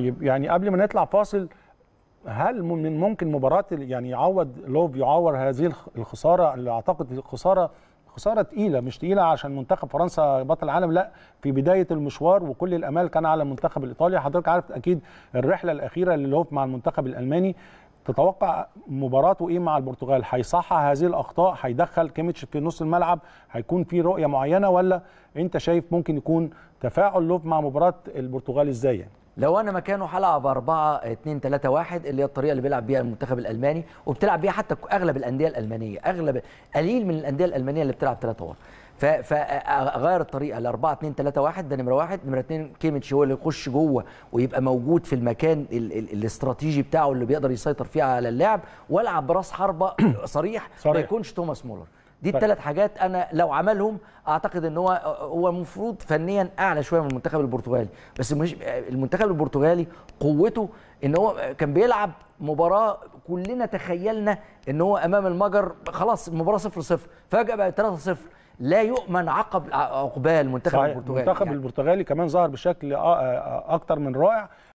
طيب يعني قبل ما نطلع فاصل هل من ممكن مباراه يعني يعوض لوف يعور هذه الخساره اللي اعتقد خساره خساره تقيله مش تقيله عشان منتخب فرنسا بطل العالم لا في بدايه المشوار وكل الامال كان على المنتخب الايطالي حضرتك عارف اكيد الرحله الاخيره للوف مع المنتخب الالماني تتوقع مباراته ايه مع البرتغال هيصحح هذه الاخطاء هيدخل كيميتش في نص الملعب هيكون في رؤيه معينه ولا انت شايف ممكن يكون تفاعل لوف مع مباراه البرتغال ازاي يعني لو انا مكانه هلعب 4 2 3 1 اللي هي الطريقه اللي بيلعب بيها المنتخب الالماني وبتلعب بيها حتى اغلب الانديه الالمانيه اغلب قليل من الانديه الالمانيه اللي بتلعب 3 ورا فاغير الطريقه ل 4 2 3 1 ده نمره واحد نمره اثنين كيميتش هو اللي يخش جوه ويبقى موجود في المكان ال ال الاستراتيجي بتاعه اللي بيقدر يسيطر فيه على اللعب والعب براس حربه صريح, صريح. ما يكونش توماس مولر دي الثلاث حاجات انا لو عملهم اعتقد ان هو هو المفروض فنيا اعلى شويه من المنتخب البرتغالي بس مش المنتخب البرتغالي قوته ان هو كان بيلعب مباراه كلنا تخيلنا ان هو امام المجر خلاص المباراه 0 0 فجاه بقت 3 0 لا يؤمن عقب عقبال المنتخب البرتغالي المنتخب يعني. البرتغالي كمان ظهر بشكل اكتر من رائع